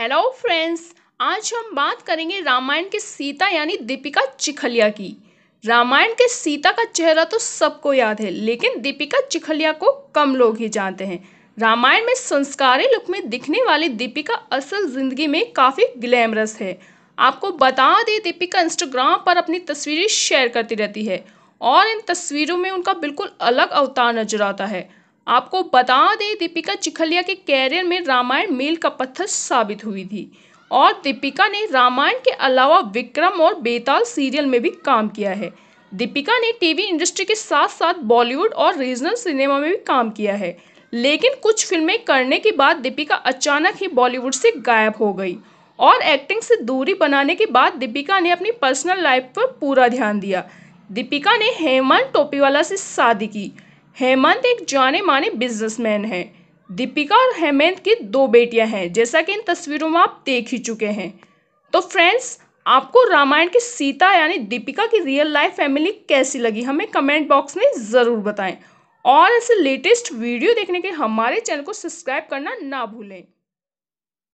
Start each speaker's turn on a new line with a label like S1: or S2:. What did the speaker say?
S1: hello friends आज हम बात करेंगे रामायण के सीता यानी दीपिका चिखलिया की रामायण के सीता का चेहरा तो सबको याद है लेकिन दीपिका चिखलिया को कम लोग ही जानते हैं रामायण में संस्कारी लुक में दिखने वाली दीपिका असल जिंदगी में काफ़ी ग्लैमरस है आपको बता दें दीपिका इंस्टाग्राम पर अपनी तस्वीरें शेयर करती रहती है और इन तस्वीरों में उनका बिल्कुल अलग अवतार नजर आता है आपको बता दें दीपिका चिखलिया के कैरियर में रामायण मील का पत्थर साबित हुई थी और दीपिका ने रामायण के अलावा विक्रम और बेताल सीरियल में भी काम किया है दीपिका ने टीवी इंडस्ट्री के साथ साथ बॉलीवुड और रीजनल सिनेमा में भी काम किया है लेकिन कुछ फिल्में करने के बाद दीपिका अचानक ही बॉलीवुड से गायब हो गई और एक्टिंग से दूरी बनाने के बाद दीपिका ने अपनी पर्सनल लाइफ पर पूरा ध्यान दिया दीपिका ने हेमंत टोपीवाला से शादी की हेमंत एक जाने माने बिजनेसमैन हैं दीपिका और हेमंत की दो बेटियां हैं जैसा कि इन तस्वीरों में आप देख ही चुके हैं तो फ्रेंड्स आपको रामायण की सीता यानी दीपिका की रियल लाइफ फैमिली कैसी लगी हमें कमेंट बॉक्स में ज़रूर बताएं और ऐसे लेटेस्ट वीडियो देखने के हमारे चैनल को सब्सक्राइब करना ना भूलें